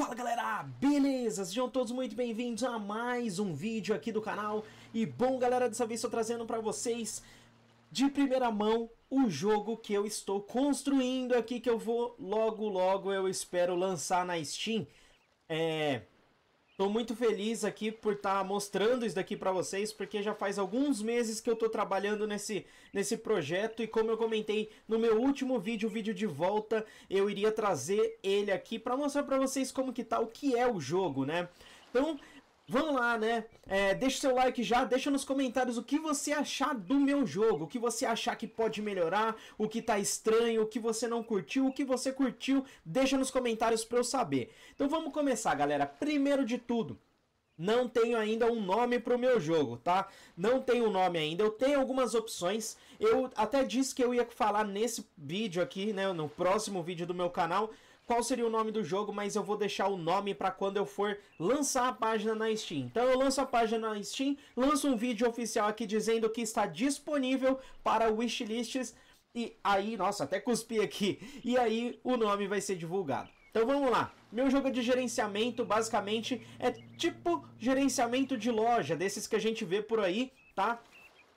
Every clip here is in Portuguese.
Fala galera, beleza? Sejam todos muito bem-vindos a mais um vídeo aqui do canal E bom galera, dessa vez estou trazendo para vocês de primeira mão o jogo que eu estou construindo aqui Que eu vou logo logo, eu espero, lançar na Steam É... Tô muito feliz aqui por estar tá mostrando isso daqui para vocês, porque já faz alguns meses que eu tô trabalhando nesse, nesse projeto e como eu comentei no meu último vídeo, o vídeo de volta, eu iria trazer ele aqui para mostrar para vocês como que tá, o que é o jogo, né? Então, Vamos lá, né? É, deixa o seu like já, deixa nos comentários o que você achar do meu jogo, o que você achar que pode melhorar, o que tá estranho, o que você não curtiu, o que você curtiu, deixa nos comentários pra eu saber. Então vamos começar, galera. Primeiro de tudo, não tenho ainda um nome para o meu jogo, tá? Não tenho um nome ainda. Eu tenho algumas opções. Eu até disse que eu ia falar nesse vídeo aqui, né? No próximo vídeo do meu canal qual seria o nome do jogo, mas eu vou deixar o nome para quando eu for lançar a página na Steam. Então eu lanço a página na Steam, lanço um vídeo oficial aqui dizendo que está disponível para wishlists e aí, nossa, até cuspi aqui. E aí o nome vai ser divulgado. Então vamos lá. Meu jogo é de gerenciamento basicamente é tipo gerenciamento de loja, desses que a gente vê por aí, tá?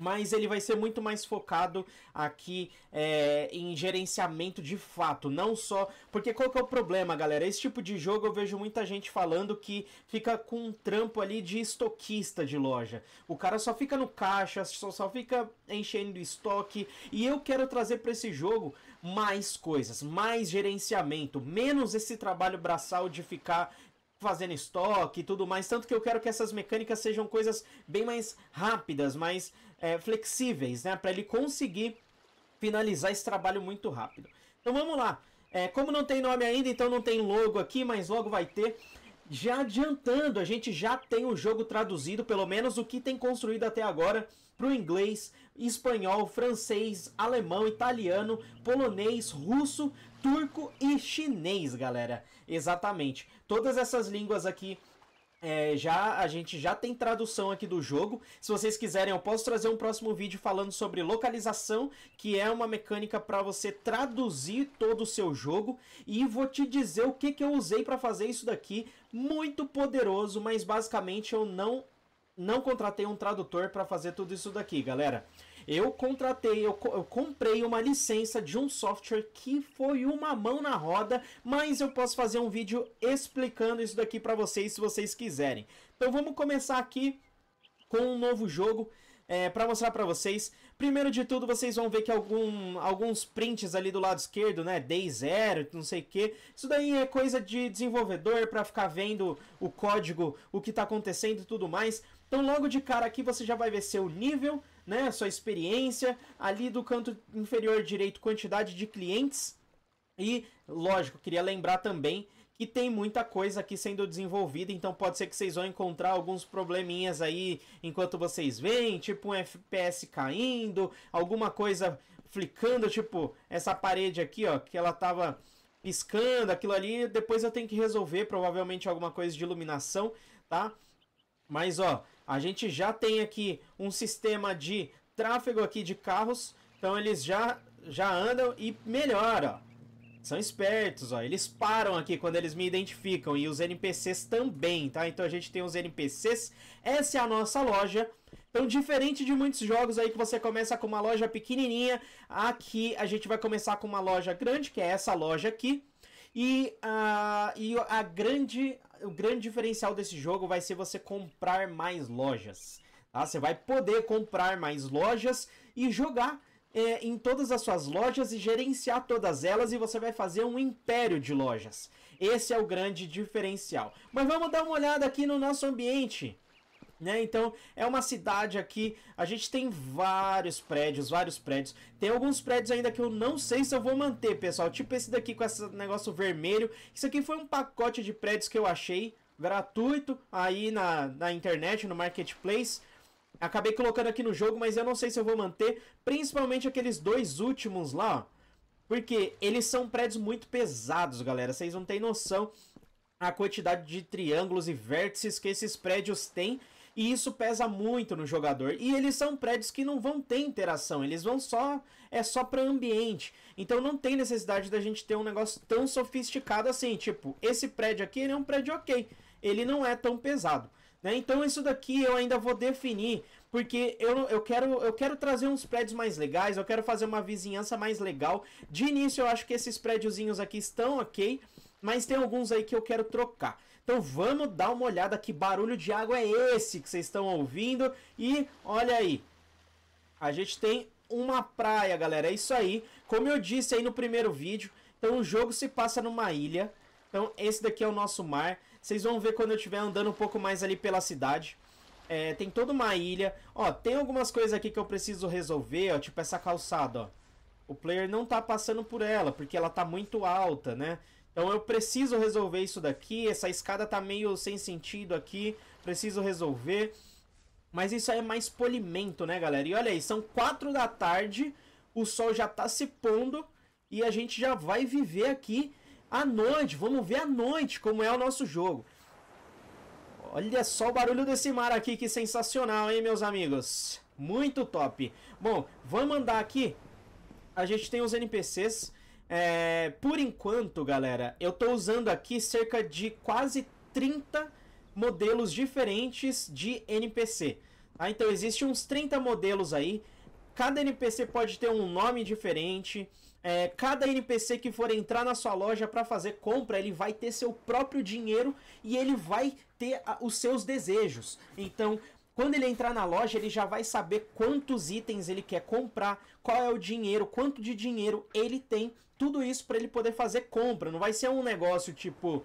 mas ele vai ser muito mais focado aqui é, em gerenciamento de fato, não só. Porque qual que é o problema, galera? Esse tipo de jogo eu vejo muita gente falando que fica com um trampo ali de estoquista de loja. O cara só fica no caixa, só, só fica enchendo estoque. E eu quero trazer para esse jogo mais coisas, mais gerenciamento, menos esse trabalho braçal de ficar fazendo estoque e tudo mais. Tanto que eu quero que essas mecânicas sejam coisas bem mais rápidas, mais é, flexíveis, né? Para ele conseguir finalizar esse trabalho muito rápido. Então vamos lá. É, como não tem nome ainda, então não tem logo aqui, mas logo vai ter. Já adiantando, a gente já tem o jogo traduzido, pelo menos o que tem construído até agora, para o inglês, espanhol, francês, alemão, italiano, polonês, russo, turco e chinês, galera. Exatamente. Todas essas línguas aqui é, já a gente já tem tradução aqui do jogo. Se vocês quiserem, eu posso trazer um próximo vídeo falando sobre localização, que é uma mecânica para você traduzir todo o seu jogo. E vou te dizer o que, que eu usei para fazer isso daqui. Muito poderoso, mas basicamente eu não não contratei um tradutor para fazer tudo isso daqui, galera. Eu contratei, eu, eu, comprei uma licença de um software que foi uma mão na roda, mas eu posso fazer um vídeo explicando isso daqui para vocês se vocês quiserem. Então vamos começar aqui com um novo jogo. É, para mostrar para vocês, primeiro de tudo vocês vão ver que algum, alguns prints ali do lado esquerdo, né, day zero, não sei o que, isso daí é coisa de desenvolvedor para ficar vendo o código, o que está acontecendo e tudo mais, então logo de cara aqui você já vai ver seu nível, né, sua experiência, ali do canto inferior direito, quantidade de clientes. E, lógico, queria lembrar também que tem muita coisa aqui sendo desenvolvida, então pode ser que vocês vão encontrar alguns probleminhas aí enquanto vocês veem, tipo um FPS caindo, alguma coisa flicando, tipo essa parede aqui, ó, que ela tava piscando, aquilo ali, depois eu tenho que resolver provavelmente alguma coisa de iluminação, tá? Mas ó, a gente já tem aqui um sistema de tráfego aqui de carros, então eles já, já andam e melhora. São espertos, ó. Eles param aqui quando eles me identificam e os NPCs também, tá? Então a gente tem os NPCs. Essa é a nossa loja. Então, diferente de muitos jogos aí que você começa com uma loja pequenininha, aqui a gente vai começar com uma loja grande, que é essa loja aqui. E, uh, e a grande, o grande diferencial desse jogo vai ser você comprar mais lojas. Tá? Você vai poder comprar mais lojas e jogar é, em todas as suas lojas e gerenciar todas elas e você vai fazer um império de lojas. Esse é o grande diferencial. Mas vamos dar uma olhada aqui no nosso ambiente. Né? Então é uma cidade aqui, a gente tem vários prédios, vários prédios. Tem alguns prédios ainda que eu não sei se eu vou manter, pessoal. Tipo esse daqui com esse negócio vermelho. Isso aqui foi um pacote de prédios que eu achei gratuito aí na, na internet, no marketplace. Acabei colocando aqui no jogo, mas eu não sei se eu vou manter, principalmente aqueles dois últimos lá, ó. Porque eles são prédios muito pesados, galera. Vocês não têm noção a quantidade de triângulos e vértices que esses prédios têm e isso pesa muito no jogador. E eles são prédios que não vão ter interação, eles vão só. É só para ambiente. Então não tem necessidade da gente ter um negócio tão sofisticado assim. Tipo, esse prédio aqui é um prédio ok. Ele não é tão pesado. Né? Então isso daqui eu ainda vou definir, porque eu, eu, quero, eu quero trazer uns prédios mais legais, eu quero fazer uma vizinhança mais legal. De início eu acho que esses prédiozinhos aqui estão ok, mas tem alguns aí que eu quero trocar. Então vamos dar uma olhada que barulho de água é esse que vocês estão ouvindo. E olha aí, a gente tem uma praia, galera. É isso aí. Como eu disse aí no primeiro vídeo, então o jogo se passa numa ilha. Então esse daqui é o nosso mar. Vocês vão ver quando eu estiver andando um pouco mais ali pela cidade. É, tem toda uma ilha. Ó, tem algumas coisas aqui que eu preciso resolver, ó, tipo essa calçada, ó. O player não tá passando por ela, porque ela tá muito alta, né? Então eu preciso resolver isso daqui, essa escada tá meio sem sentido aqui, preciso resolver. Mas isso aí é mais polimento, né, galera? E olha aí, são quatro da tarde, o sol já tá se pondo e a gente já vai viver aqui à noite. Vamos ver à noite como é o nosso jogo. Olha só o barulho desse mar aqui, que sensacional, hein, meus amigos? Muito top. Bom, vamos andar aqui. A gente tem os NPCs é, por enquanto, galera, eu estou usando aqui cerca de quase 30 modelos diferentes de NPC. Tá? Então, existem uns 30 modelos aí. Cada NPC pode ter um nome diferente. É, cada NPC que for entrar na sua loja para fazer compra, ele vai ter seu próprio dinheiro e ele vai ter os seus desejos. Então, quando ele entrar na loja, ele já vai saber quantos itens ele quer comprar, qual é o dinheiro, quanto de dinheiro ele tem tudo isso para ele poder fazer compra. Não vai ser um negócio tipo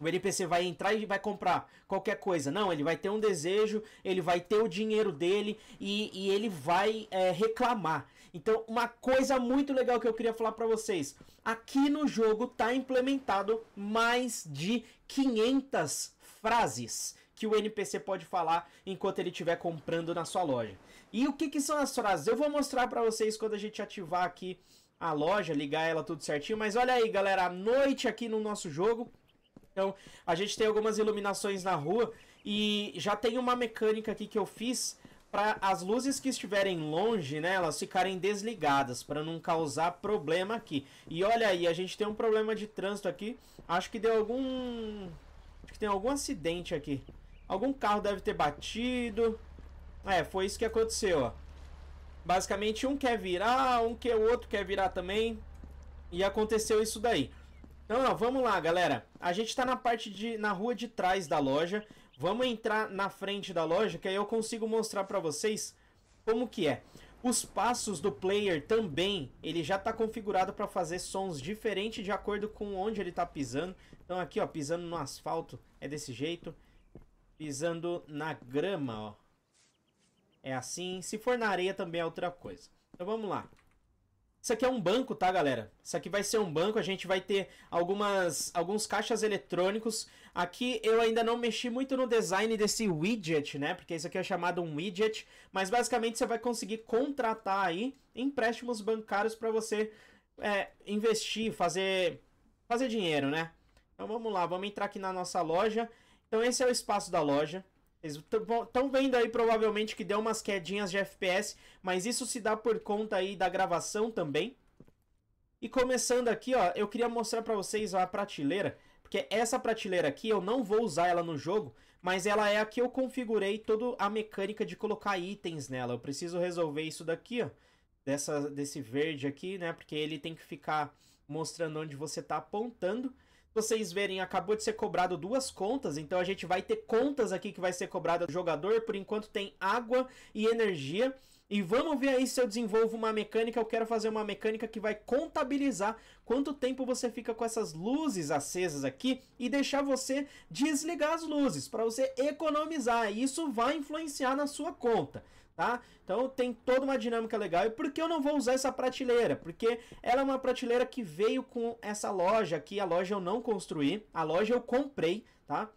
o NPC vai entrar e vai comprar qualquer coisa. Não, ele vai ter um desejo, ele vai ter o dinheiro dele e, e ele vai é, reclamar. Então, uma coisa muito legal que eu queria falar para vocês: aqui no jogo tá implementado mais de 500 frases que o NPC pode falar enquanto ele estiver comprando na sua loja. E o que, que são as frases? Eu vou mostrar para vocês quando a gente ativar aqui a loja, ligar ela tudo certinho. Mas olha aí, galera, noite aqui no nosso jogo. Então, a gente tem algumas iluminações na rua e já tem uma mecânica aqui que eu fiz para as luzes que estiverem longe, né, elas ficarem desligadas para não causar problema aqui. E olha aí, a gente tem um problema de trânsito aqui. Acho que deu algum acho que tem algum acidente aqui. Algum carro deve ter batido. É, foi isso que aconteceu, ó. Basicamente, um quer virar, um que o outro quer virar também. E aconteceu isso daí. Então, não, vamos lá, galera. A gente tá na parte de na rua de trás da loja. Vamos entrar na frente da loja, que aí eu consigo mostrar para vocês como que é. Os passos do player também, ele já está configurado para fazer sons diferentes de acordo com onde ele está pisando. Então aqui, ó, pisando no asfalto é desse jeito. Pisando na grama, ó, é assim. Se for na areia também é outra coisa. Então vamos lá. Isso aqui é um banco, tá, galera? Isso aqui vai ser um banco, a gente vai ter algumas, alguns caixas eletrônicos. Aqui eu ainda não mexi muito no design desse widget, né? Porque isso aqui é chamado um widget, mas basicamente você vai conseguir contratar aí empréstimos bancários para você é, investir, fazer, fazer dinheiro, né? Então vamos lá, vamos entrar aqui na nossa loja. Então esse é o espaço da loja. Eles estão vendo aí provavelmente que deu umas quedinhas de FPS, mas isso se dá por conta aí da gravação também. E começando aqui, ó, eu queria mostrar para vocês a prateleira, porque essa prateleira aqui eu não vou usar ela no jogo, mas ela é a que eu configurei toda a mecânica de colocar itens nela. Eu preciso resolver isso daqui, ó, dessa, desse verde aqui, né, porque ele tem que ficar mostrando onde você está apontando vocês verem, acabou de ser cobrado duas contas, então a gente vai ter contas aqui que vai ser cobrada do jogador. Por enquanto tem água e energia. E vamos ver aí se eu desenvolvo uma mecânica. Eu quero fazer uma mecânica que vai contabilizar quanto tempo você fica com essas luzes acesas aqui e deixar você desligar as luzes para você economizar. Isso vai influenciar na sua conta tá? Então tem toda uma dinâmica legal. E por que eu não vou usar essa prateleira? Porque ela é uma prateleira que veio com essa loja aqui. A loja eu não construí, a loja eu comprei, tá?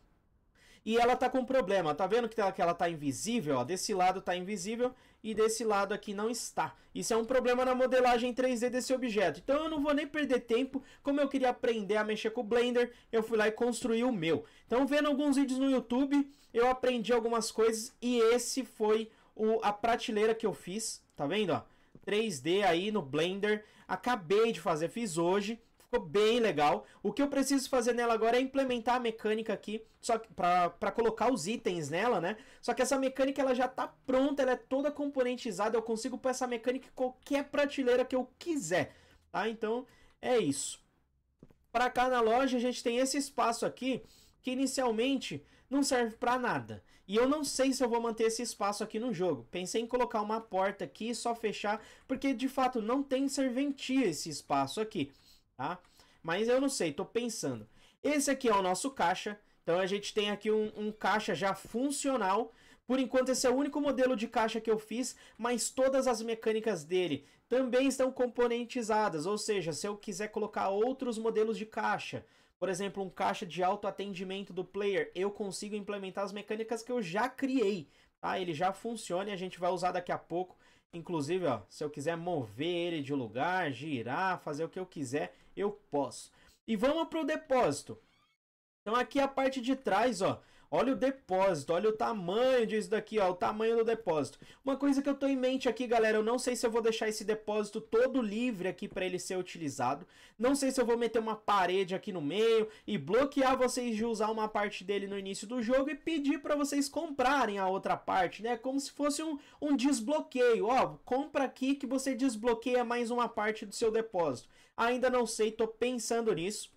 E ela tá com problema, tá vendo que ela, que ela tá invisível? Ó, desse lado tá invisível e desse lado aqui não está. Isso é um problema na modelagem 3D desse objeto. Então eu não vou nem perder tempo, como eu queria aprender a mexer com o Blender, eu fui lá e construí o meu. Então vendo alguns vídeos no YouTube, eu aprendi algumas coisas e esse foi o o, a prateleira que eu fiz, tá vendo? Ó? 3D aí no Blender. Acabei de fazer, fiz hoje. Ficou bem legal. O que eu preciso fazer nela agora é implementar a mecânica aqui, só para colocar os itens nela, né? Só que essa mecânica ela já tá pronta, ela é toda componentizada. Eu consigo pôr essa mecânica em qualquer prateleira que eu quiser, tá? Então é isso. Para cá na loja a gente tem esse espaço aqui que inicialmente não serve para nada. E eu não sei se eu vou manter esse espaço aqui no jogo. Pensei em colocar uma porta aqui e só fechar, porque de fato não tem serventia esse espaço aqui, tá? Mas eu não sei, estou pensando. Esse aqui é o nosso caixa, então a gente tem aqui um, um caixa já funcional, por enquanto, esse é o único modelo de caixa que eu fiz, mas todas as mecânicas dele também estão componentizadas, ou seja, se eu quiser colocar outros modelos de caixa, por exemplo, um caixa de autoatendimento do player, eu consigo implementar as mecânicas que eu já criei. Tá? Ele já funciona e a gente vai usar daqui a pouco. Inclusive, ó, se eu quiser mover ele de lugar, girar, fazer o que eu quiser, eu posso. E vamos para o depósito. Então aqui a parte de trás, ó, Olha o depósito, olha o tamanho disso daqui, ó, o tamanho do depósito. Uma coisa que eu tô em mente aqui, galera, eu não sei se eu vou deixar esse depósito todo livre aqui para ele ser utilizado. Não sei se eu vou meter uma parede aqui no meio e bloquear vocês de usar uma parte dele no início do jogo e pedir para vocês comprarem a outra parte, né? Como se fosse um, um desbloqueio, ó, compra aqui que você desbloqueia mais uma parte do seu depósito. Ainda não sei, tô pensando nisso.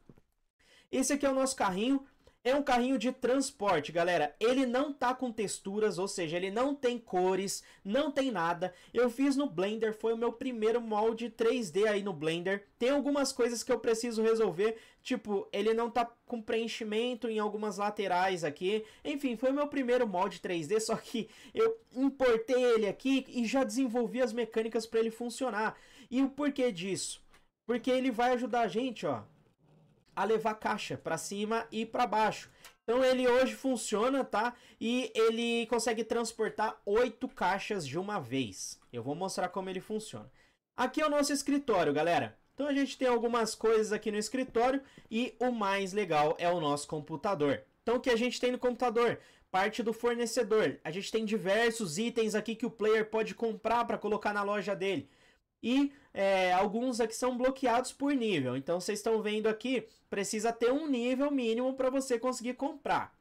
Esse aqui é o nosso carrinho. É um carrinho de transporte, galera. Ele não tá com texturas, ou seja, ele não tem cores, não tem nada. Eu fiz no Blender, foi o meu primeiro molde 3D aí no Blender. Tem algumas coisas que eu preciso resolver, tipo, ele não tá com preenchimento em algumas laterais aqui. Enfim, foi o meu primeiro molde 3D, só que eu importei ele aqui e já desenvolvi as mecânicas para ele funcionar. E o porquê disso? Porque ele vai ajudar a gente, ó, a levar caixa para cima e para baixo. Então ele hoje funciona, tá? E ele consegue transportar oito caixas de uma vez. Eu vou mostrar como ele funciona. Aqui é o nosso escritório, galera. Então a gente tem algumas coisas aqui no escritório e o mais legal é o nosso computador. Então o que a gente tem no computador? Parte do fornecedor. A gente tem diversos itens aqui que o player pode comprar para colocar na loja dele e é, alguns aqui são bloqueados por nível. Então vocês estão vendo aqui, precisa ter um nível mínimo para você conseguir comprar.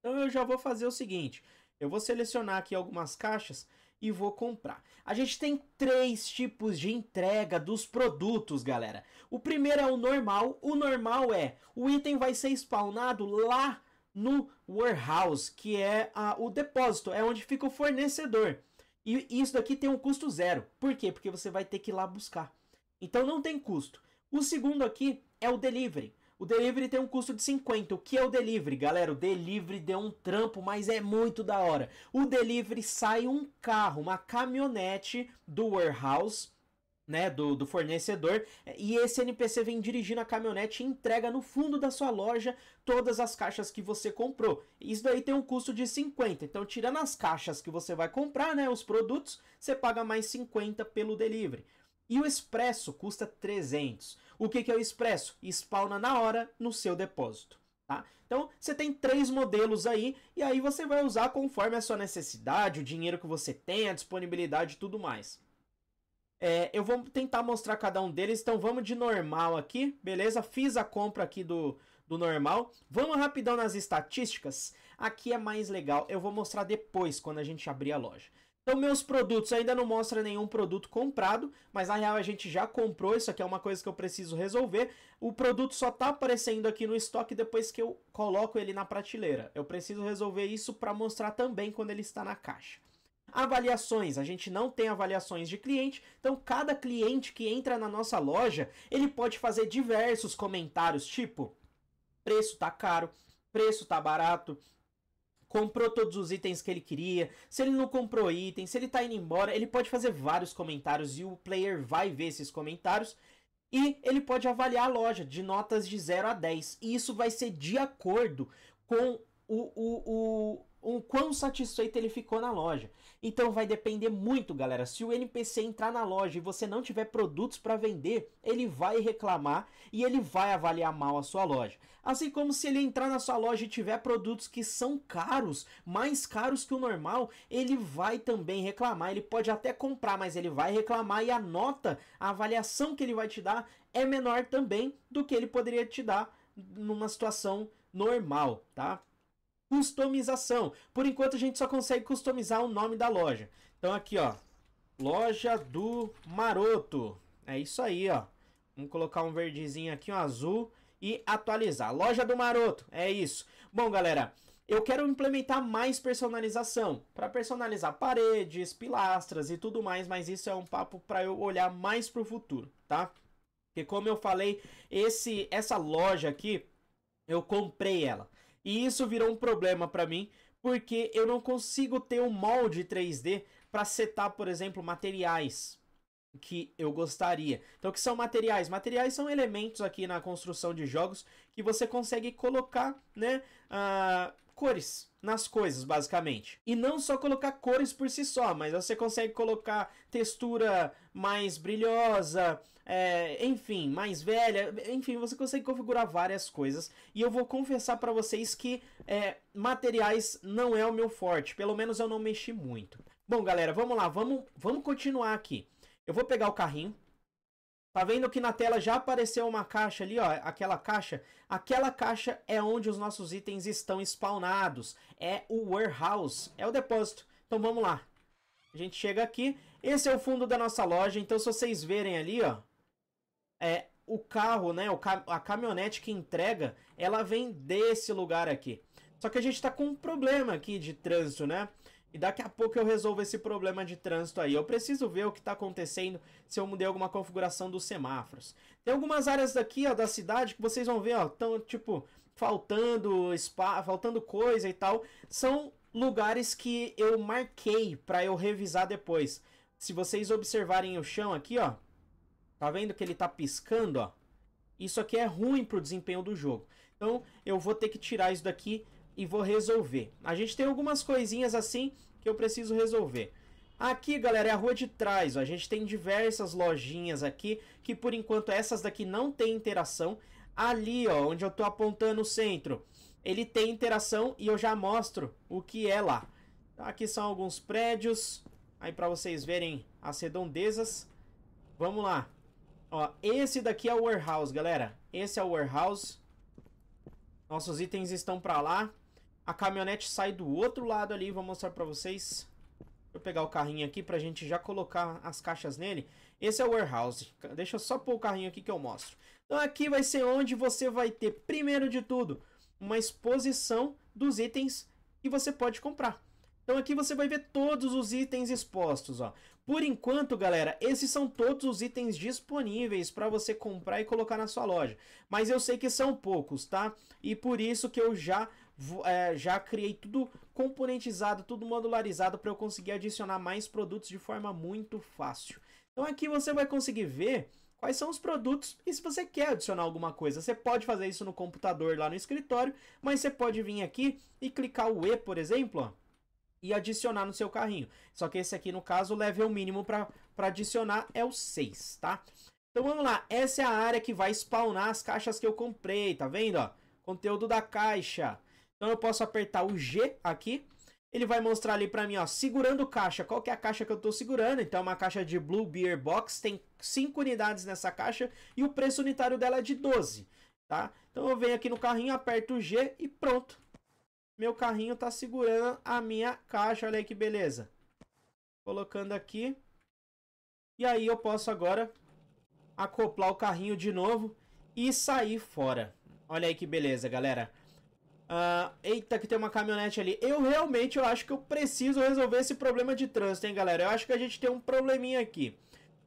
Então eu já vou fazer o seguinte, eu vou selecionar aqui algumas caixas e vou comprar. A gente tem três tipos de entrega dos produtos, galera. O primeiro é o normal. O normal é o item vai ser spawnado lá no warehouse, que é a, o depósito, é onde fica o fornecedor. E isso daqui tem um custo zero. Por quê? Porque você vai ter que ir lá buscar. Então não tem custo. O segundo aqui é o delivery. O delivery tem um custo de 50. O que é o delivery? Galera, o delivery deu um trampo, mas é muito da hora. O delivery sai um carro, uma caminhonete do warehouse né, do, do fornecedor, e esse NPC vem dirigindo a caminhonete e entrega no fundo da sua loja todas as caixas que você comprou. Isso daí tem um custo de 50, então tirando as caixas que você vai comprar, né, os produtos, você paga mais 50 pelo delivery. E o Expresso custa 300. O que, que é o Expresso? Spawna na hora no seu depósito. Tá? Então você tem três modelos aí e aí você vai usar conforme a sua necessidade, o dinheiro que você tem, a disponibilidade e tudo mais. É, eu vou tentar mostrar cada um deles, então vamos de normal aqui, beleza? Fiz a compra aqui do, do normal. Vamos rapidão nas estatísticas, aqui é mais legal, eu vou mostrar depois, quando a gente abrir a loja. Então meus produtos, ainda não mostra nenhum produto comprado, mas na real a gente já comprou, isso aqui é uma coisa que eu preciso resolver. O produto só tá aparecendo aqui no estoque depois que eu coloco ele na prateleira. Eu preciso resolver isso para mostrar também quando ele está na caixa. Avaliações, a gente não tem avaliações de cliente, então cada cliente que entra na nossa loja, ele pode fazer diversos comentários, tipo: preço tá caro, preço tá barato, comprou todos os itens que ele queria, se ele não comprou item, se ele tá indo embora, ele pode fazer vários comentários e o player vai ver esses comentários e ele pode avaliar a loja de notas de 0 a 10. E isso vai ser de acordo com o, o, o, o quão satisfeito ele ficou na loja. Então vai depender muito, galera. Se o NPC entrar na loja e você não tiver produtos para vender, ele vai reclamar e ele vai avaliar mal a sua loja. Assim como se ele entrar na sua loja e tiver produtos que são caros, mais caros que o normal, ele vai também reclamar. Ele pode até comprar, mas ele vai reclamar e a nota, a avaliação que ele vai te dar é menor também do que ele poderia te dar numa situação normal, tá? customização. Por enquanto a gente só consegue customizar o nome da loja. Então aqui, ó, loja do maroto. É isso aí, ó. Vamos colocar um verdezinho aqui, um azul e atualizar. Loja do maroto, é isso. Bom, galera, eu quero implementar mais personalização para personalizar paredes, pilastras e tudo mais, mas isso é um papo para eu olhar mais pro futuro, tá? Porque como eu falei, esse essa loja aqui eu comprei ela. E isso virou um problema para mim, porque eu não consigo ter um molde 3D para setar, por exemplo, materiais que eu gostaria. Então, o que são materiais? Materiais são elementos aqui na construção de jogos que você consegue colocar, né, uh, cores nas coisas, basicamente. E não só colocar cores por si só, mas você consegue colocar textura mais brilhosa, é, enfim, mais velha, enfim, você consegue configurar várias coisas. E eu vou confessar para vocês que é, materiais não é o meu forte, pelo menos eu não mexi muito. Bom, galera, vamos lá, vamos, vamos continuar aqui. Eu vou pegar o carrinho, Tá vendo que na tela já apareceu uma caixa ali, ó, aquela caixa? Aquela caixa é onde os nossos itens estão spawnados, é o warehouse, é o depósito. Então vamos lá. A gente chega aqui, esse é o fundo da nossa loja, então se vocês verem ali, ó, é o carro, né, a caminhonete que entrega, ela vem desse lugar aqui. Só que a gente está com um problema aqui de trânsito, né? E daqui a pouco eu resolvo esse problema de trânsito aí. Eu preciso ver o que está acontecendo se eu mudei alguma configuração dos semáforos. Tem algumas áreas daqui ó, da cidade que vocês vão ver, ó, tão, tipo, faltando espaço, faltando coisa e tal. São lugares que eu marquei para eu revisar depois. Se vocês observarem o chão aqui, ó, tá vendo que ele tá piscando, ó? Isso aqui é ruim pro desempenho do jogo. Então, eu vou ter que tirar isso daqui e vou resolver. A gente tem algumas coisinhas assim que eu preciso resolver. Aqui, galera, é a rua de trás. Ó. A gente tem diversas lojinhas aqui, que por enquanto essas daqui não tem interação. Ali, ó, onde eu tô apontando o centro, ele tem interação e eu já mostro o que é lá. Aqui são alguns prédios, aí para vocês verem as redondezas. Vamos lá. Ó, esse daqui é o warehouse, galera. Esse é o warehouse. Nossos itens estão para lá. A caminhonete sai do outro lado ali, vou mostrar para vocês. Vou pegar o carrinho aqui pra gente já colocar as caixas nele. Esse é o warehouse. Deixa eu só pôr o carrinho aqui que eu mostro. Então aqui vai ser onde você vai ter, primeiro de tudo, uma exposição dos itens que você pode comprar. Então aqui você vai ver todos os itens expostos, ó. Por enquanto, galera, esses são todos os itens disponíveis para você comprar e colocar na sua loja. Mas eu sei que são poucos, tá? E por isso que eu já é, já criei tudo componentizado, tudo modularizado para eu conseguir adicionar mais produtos de forma muito fácil. Então aqui você vai conseguir ver quais são os produtos e se você quer adicionar alguma coisa. Você pode fazer isso no computador lá no escritório, mas você pode vir aqui e clicar o E, por exemplo, ó, e adicionar no seu carrinho. Só que esse aqui, no caso, o level mínimo para adicionar é o 6, tá? Então vamos lá, essa é a área que vai spawnar as caixas que eu comprei, tá vendo? Ó? Conteúdo da caixa. Então eu posso apertar o G aqui. Ele vai mostrar ali para mim, ó, segurando caixa. Qual que é a caixa que eu estou segurando? Então é uma caixa de Blue Beer Box, tem 5 unidades nessa caixa e o preço unitário dela é de 12, tá? Então eu venho aqui no carrinho, aperto o G e pronto. Meu carrinho está segurando a minha caixa, olha aí que beleza. Colocando aqui. E aí eu posso agora acoplar o carrinho de novo e sair fora. Olha aí que beleza, galera. Uh, eita, que tem uma caminhonete ali. Eu realmente eu acho que eu preciso resolver esse problema de trânsito, hein, galera? Eu acho que a gente tem um probleminha aqui.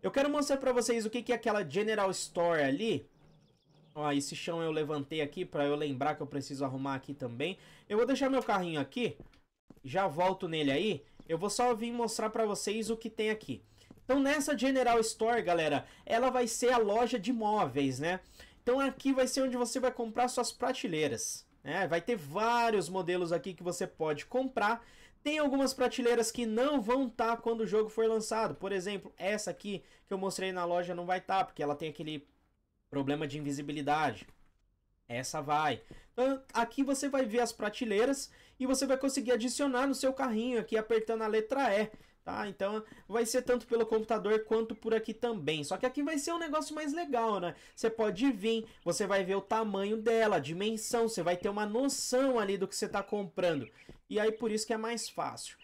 Eu quero mostrar pra vocês o que, que é aquela General Store ali. Ó, esse chão eu levantei aqui pra eu lembrar que eu preciso arrumar aqui também. Eu vou deixar meu carrinho aqui. Já volto nele aí. Eu vou só vir mostrar pra vocês o que tem aqui. Então nessa General Store, galera, ela vai ser a loja de móveis, né? Então aqui vai ser onde você vai comprar suas prateleiras. É, vai ter vários modelos aqui que você pode comprar. Tem algumas prateleiras que não vão estar tá quando o jogo for lançado. Por exemplo, essa aqui que eu mostrei na loja não vai estar, tá, porque ela tem aquele problema de invisibilidade. Essa vai. Então, aqui você vai ver as prateleiras e você vai conseguir adicionar no seu carrinho aqui apertando a letra E. Tá? Então vai ser tanto pelo computador quanto por aqui também. Só que aqui vai ser um negócio mais legal, né? Você pode vir, você vai ver o tamanho dela, a dimensão, você vai ter uma noção ali do que você está comprando. E aí por isso que é mais fácil.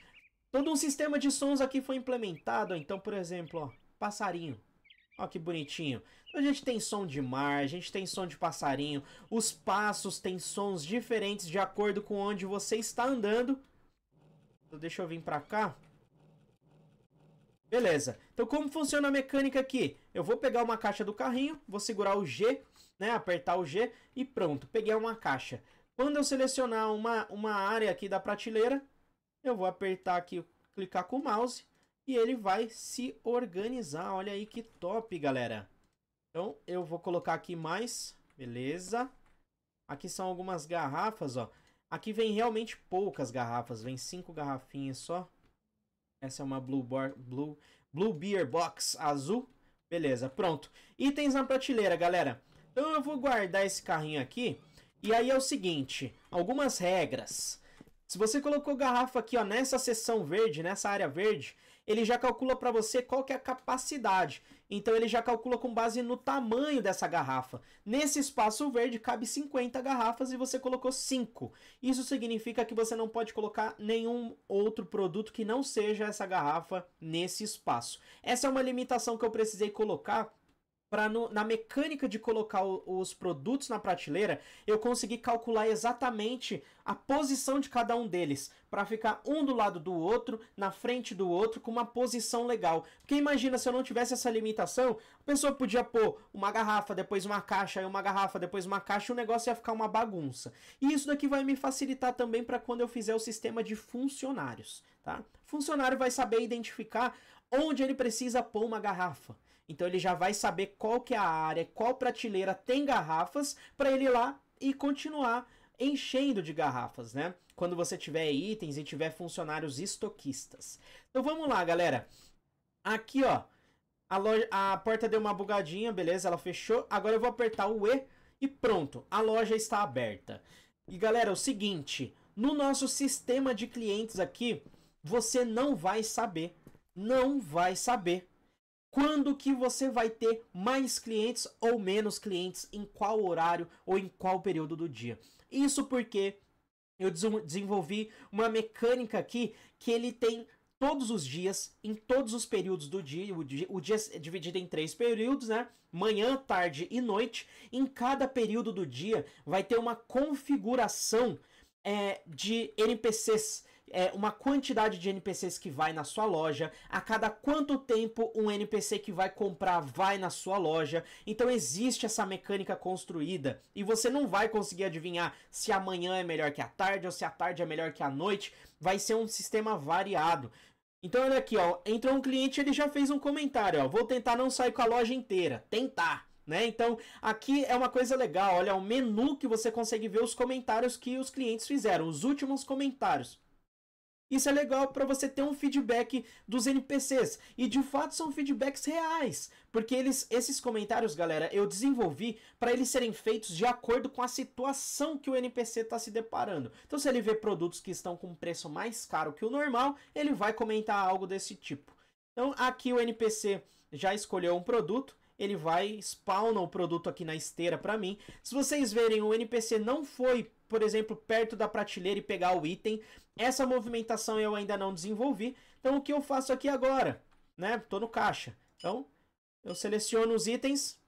Todo um sistema de sons aqui foi implementado. Então, por exemplo, ó, passarinho. Ó que bonitinho. a gente tem som de mar, a gente tem som de passarinho. Os passos têm sons diferentes de acordo com onde você está andando. Então, deixa eu vir para cá. Beleza. Então como funciona a mecânica aqui? Eu vou pegar uma caixa do carrinho, vou segurar o G, né, apertar o G e pronto, peguei uma caixa. Quando eu selecionar uma, uma área aqui da prateleira, eu vou apertar aqui, clicar com o mouse e ele vai se organizar. Olha aí que top, galera. Então eu vou colocar aqui mais, beleza. Aqui são algumas garrafas, ó. Aqui vem realmente poucas garrafas, vem cinco garrafinhas só. Essa é uma Blue, bar, blue, blue Beer Box azul. Beleza, pronto. Itens na prateleira, galera. Então eu vou guardar esse carrinho aqui. E aí é o seguinte, algumas regras. Se você colocou garrafa aqui ó, nessa seção verde, nessa área verde, ele já calcula para você qual que é a capacidade. Então ele já calcula com base no tamanho dessa garrafa. Nesse espaço verde cabe 50 garrafas e você colocou 5. Isso significa que você não pode colocar nenhum outro produto que não seja essa garrafa nesse espaço. Essa é uma limitação que eu precisei colocar para na mecânica de colocar o, os produtos na prateleira, eu consegui calcular exatamente a posição de cada um deles, para ficar um do lado do outro, na frente do outro, com uma posição legal. Porque imagina se eu não tivesse essa limitação, a pessoa podia pôr uma garrafa, depois uma caixa, aí uma garrafa, depois uma caixa, e o negócio ia ficar uma bagunça. E isso daqui vai me facilitar também para quando eu fizer o sistema de funcionários, tá? O funcionário vai saber identificar onde ele precisa pôr uma garrafa então ele já vai saber qual que é a área, qual prateleira tem garrafas para ele ir lá e continuar enchendo de garrafas, né? Quando você tiver itens e tiver funcionários estoquistas. Então vamos lá, galera. Aqui, ó, a, loja, a porta deu uma bugadinha, beleza? Ela fechou. Agora eu vou apertar o E e pronto, a loja está aberta. E galera, é o seguinte, no nosso sistema de clientes aqui, você não vai saber, não vai saber quando que você vai ter mais clientes ou menos clientes, em qual horário ou em qual período do dia. Isso porque eu desenvolvi uma mecânica aqui que ele tem todos os dias, em todos os períodos do dia, o dia, o dia é dividido em três períodos, né? Manhã, tarde e noite. Em cada período do dia vai ter uma configuração é, de NPCs é, uma quantidade de NPCs que vai na sua loja, a cada quanto tempo um NPC que vai comprar vai na sua loja. Então existe essa mecânica construída e você não vai conseguir adivinhar se amanhã é melhor que a tarde ou se a tarde é melhor que a noite. Vai ser um sistema variado. Então olha aqui, ó, entrou um cliente, ele já fez um comentário, ó, vou tentar não sair com a loja inteira, tentar. Né? Então, aqui é uma coisa legal, olha, o é menu que você consegue ver os comentários que os clientes fizeram, os últimos comentários. Isso é legal para você ter um feedback dos NPCs. E de fato são feedbacks reais, porque eles esses comentários, galera, eu desenvolvi para eles serem feitos de acordo com a situação que o NPC está se deparando. Então se ele vê produtos que estão com um preço mais caro que o normal, ele vai comentar algo desse tipo. Então aqui o NPC já escolheu um produto ele vai spawnar o produto aqui na esteira para mim. Se vocês verem, o NPC não foi, por exemplo, perto da prateleira e pegar o item. Essa movimentação eu ainda não desenvolvi. Então o que eu faço aqui agora? Né? Tô no caixa. Então eu seleciono os itens,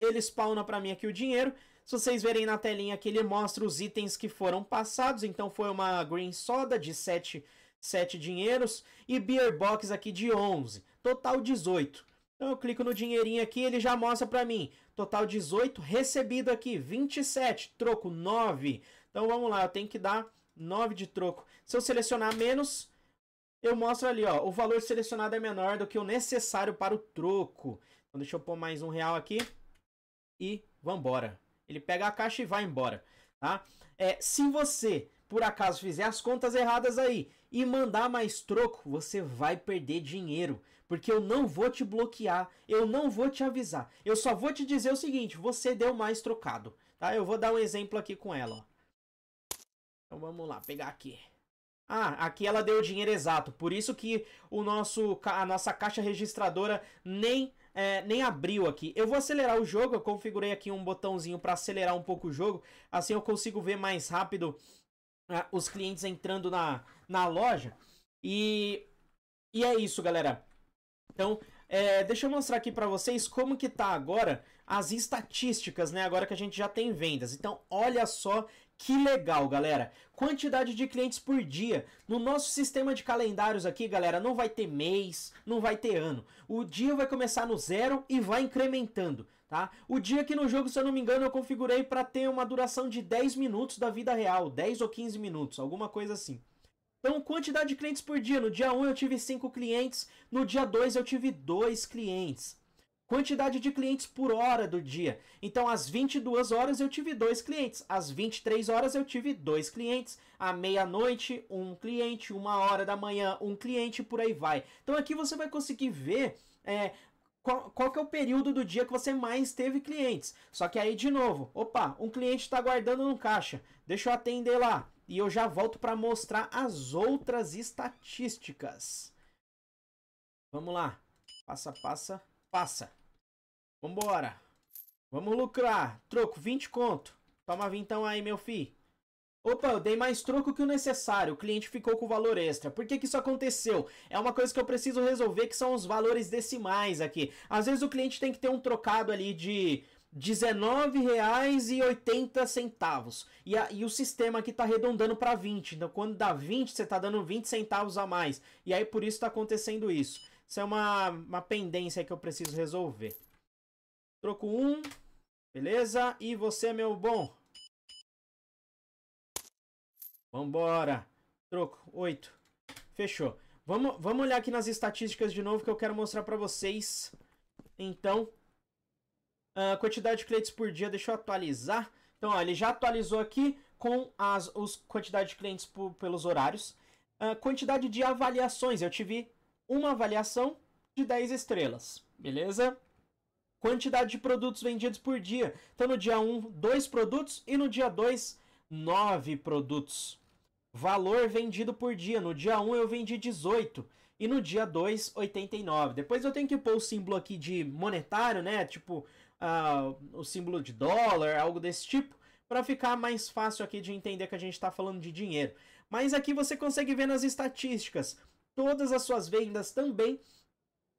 ele spawna para mim aqui o dinheiro. Se vocês verem na telinha aqui, ele mostra os itens que foram passados. Então foi uma green soda de 7, 7 dinheiros e beer box aqui de 11. Total 18. Então eu clico no dinheirinho aqui, ele já mostra para mim. Total 18, recebido aqui, 27, troco 9. Então vamos lá, eu tenho que dar 9 de troco. Se eu selecionar menos, eu mostro ali, ó, o valor selecionado é menor do que o necessário para o troco. Então deixa eu pôr mais um real aqui e vambora. Ele pega a caixa e vai embora, tá? É, se você por acaso fizer as contas erradas aí e mandar mais troco, você vai perder dinheiro porque eu não vou te bloquear, eu não vou te avisar. Eu só vou te dizer o seguinte, você deu mais trocado, tá? Eu vou dar um exemplo aqui com ela, Então vamos lá, pegar aqui. Ah, aqui ela deu o dinheiro exato, por isso que o nosso, a nossa caixa registradora nem, é, nem abriu aqui. Eu vou acelerar o jogo, eu configurei aqui um botãozinho para acelerar um pouco o jogo, assim eu consigo ver mais rápido ah, os clientes entrando na, na loja. E, e é isso, galera. Então, é, deixa eu mostrar aqui para vocês como que tá agora as estatísticas, né? Agora que a gente já tem vendas. Então, olha só que legal, galera. Quantidade de clientes por dia. No nosso sistema de calendários aqui, galera, não vai ter mês, não vai ter ano. O dia vai começar no zero e vai incrementando, tá? O dia aqui no jogo, se eu não me engano, eu configurei para ter uma duração de 10 minutos da vida real, 10 ou 15 minutos, alguma coisa assim. Então, quantidade de clientes por dia. No dia 1 eu tive 5 clientes, no dia 2 eu tive 2 clientes. Quantidade de clientes por hora do dia. Então, às 22 horas eu tive 2 clientes, às 23 horas eu tive 2 clientes, à meia-noite um cliente, uma hora da manhã um cliente, por aí vai. Então, aqui você vai conseguir ver é, qual, qual, que é o período do dia que você mais teve clientes. Só que aí, de novo, opa, um cliente está guardando no caixa, deixa eu atender lá e eu já volto para mostrar as outras estatísticas. Vamos lá. Passa, passa, passa. Vambora. Vamos lucrar. Troco, 20 conto. Toma vintão aí, meu fi. Opa, eu dei mais troco que o necessário. O cliente ficou com valor extra. Por que, que isso aconteceu? É uma coisa que eu preciso resolver, que são os valores decimais aqui. Às vezes o cliente tem que ter um trocado ali de R$19,80. E, e o sistema aqui está arredondando para 20. Então, quando dá 20, você está dando 20 centavos a mais. E aí, por isso está acontecendo isso. Isso é uma, uma pendência que eu preciso resolver. Troco um. Beleza? E você, meu bom? Vambora. Troco 8. Fechou. Vamos, vamos olhar aqui nas estatísticas de novo que eu quero mostrar para vocês. Então, ah, a quantidade de clientes por dia, deixa eu atualizar. Então, ó, ele já atualizou aqui com as os quantidade de clientes por, pelos horários. A ah, quantidade de avaliações, eu tive uma avaliação de 10 estrelas, beleza? Quantidade de produtos vendidos por dia. Então, no dia 1, 2 produtos e no dia 2, 9 produtos. Valor vendido por dia. No dia 1 eu vendi 18 e no dia 2, 89. Depois eu tenho que pôr o símbolo aqui de monetário, né? Tipo, uh, o símbolo de dólar, algo desse tipo, para ficar mais fácil aqui de entender que a gente está falando de dinheiro. Mas aqui você consegue ver nas estatísticas todas as suas vendas também.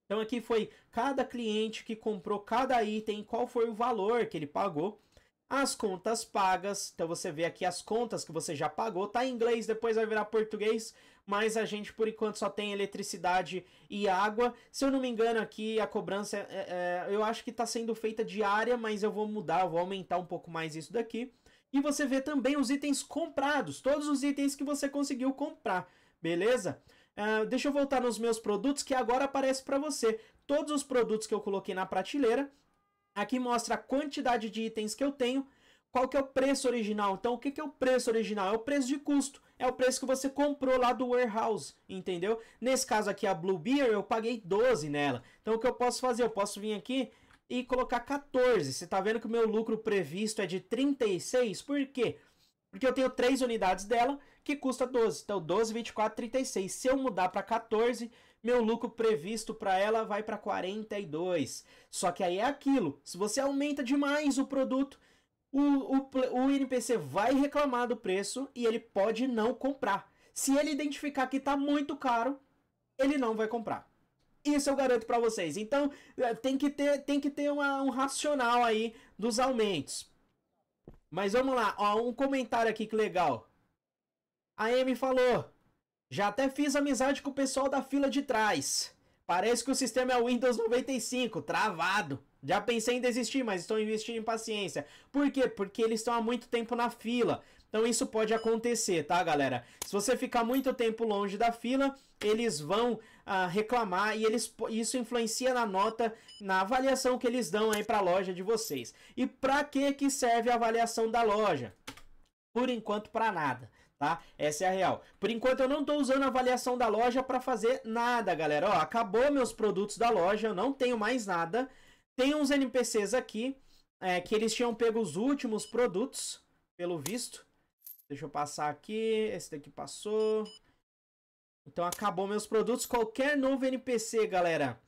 Então aqui foi cada cliente que comprou cada item, qual foi o valor que ele pagou. As contas pagas, então você vê aqui as contas que você já pagou, tá em inglês, depois vai virar português, mas a gente por enquanto só tem eletricidade e água. Se eu não me engano aqui, a cobrança, é, é, eu acho que está sendo feita diária, mas eu vou mudar, eu vou aumentar um pouco mais isso daqui. E você vê também os itens comprados, todos os itens que você conseguiu comprar, beleza? Uh, deixa eu voltar nos meus produtos que agora aparece para você. Todos os produtos que eu coloquei na prateleira, aqui mostra a quantidade de itens que eu tenho qual que é o preço original? Então, o que, que é o preço original? É o preço de custo. É o preço que você comprou lá do warehouse, entendeu? Nesse caso aqui, a Blue Beer, eu paguei 12 nela. Então, o que eu posso fazer? Eu posso vir aqui e colocar 14. Você está vendo que o meu lucro previsto é de 36? Por quê? Porque eu tenho 3 unidades dela que custa 12. Então 12, 24, 36. Se eu mudar para 14, meu lucro previsto para ela vai para 42. Só que aí é aquilo. Se você aumenta demais o produto, o, o, o NPC vai reclamar do preço e ele pode não comprar. Se ele identificar que está muito caro, ele não vai comprar. Isso eu garanto para vocês. Então eh, tem que ter, tem que ter uma, um racional aí dos aumentos. Mas vamos lá, ó, um comentário aqui que legal. A Amy falou: Já até fiz amizade com o pessoal da fila de trás. Parece que o sistema é o Windows 95, travado. Já pensei em desistir, mas estou investindo em paciência. Por quê? Porque eles estão há muito tempo na fila. Então isso pode acontecer, tá, galera? Se você ficar muito tempo longe da fila, eles vão ah, reclamar e eles, isso influencia na nota, na avaliação que eles dão aí para a loja de vocês. E para que que serve a avaliação da loja? Por enquanto, para nada tá? Essa é a real. Por enquanto eu não estou usando a avaliação da loja para fazer nada, galera. Ó, acabou meus produtos da loja, eu não tenho mais nada. Tem uns NPCs aqui, é, que eles tinham pego os últimos produtos, pelo visto. Deixa eu passar aqui, esse daqui passou. Então acabou meus produtos. Qualquer novo NPC, galera,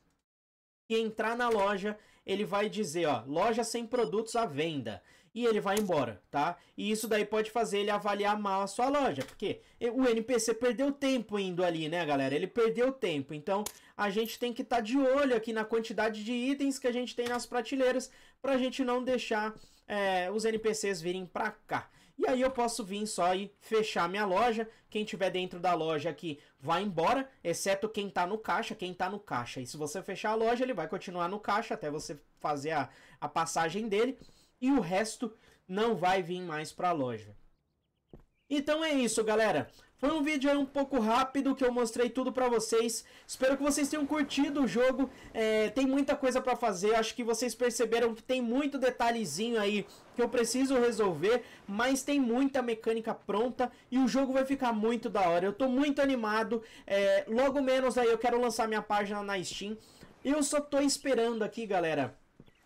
que entrar na loja, ele vai dizer, ó, loja sem produtos à venda. E ele vai embora, tá? E isso daí pode fazer ele avaliar mal a sua loja, porque o NPC perdeu tempo indo ali, né, galera? Ele perdeu tempo. Então, a gente tem que estar tá de olho aqui na quantidade de itens que a gente tem nas prateleiras para a gente não deixar é, os NPCs virem para cá. E aí eu posso vir só e fechar minha loja. Quem tiver dentro da loja aqui vai embora, exceto quem tá no caixa, quem tá no caixa. E se você fechar a loja, ele vai continuar no caixa até você fazer a, a passagem dele. E o resto não vai vir mais para a loja. Então é isso, galera. Foi um vídeo aí um pouco rápido que eu mostrei tudo para vocês. Espero que vocês tenham curtido o jogo. É, tem muita coisa para fazer. Acho que vocês perceberam que tem muito detalhezinho aí que eu preciso resolver. Mas tem muita mecânica pronta e o jogo vai ficar muito da hora. Eu tô muito animado. É, logo menos aí eu quero lançar minha página na Steam. Eu só tô esperando aqui, galera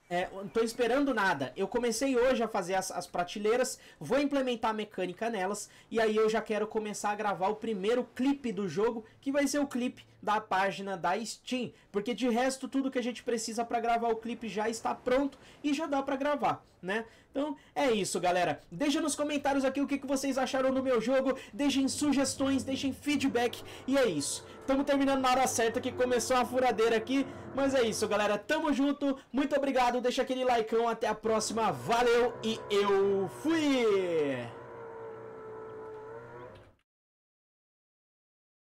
é, não tô esperando nada. Eu comecei hoje a fazer as, as, prateleiras, vou implementar a mecânica nelas, e aí eu já quero começar a gravar o primeiro clipe do jogo, que vai ser o clipe da página da Steam, porque de resto tudo que a gente precisa para gravar o clipe já está pronto e já dá para gravar, né? Então é isso, galera. Deixa nos comentários aqui o que, que vocês acharam do meu jogo, deixem sugestões, deixem feedback e é isso. Estamos terminando na hora certa que começou a furadeira aqui, mas é isso, galera. Tamo junto, muito obrigado, deixa aquele likeão, até a próxima, valeu e eu fui!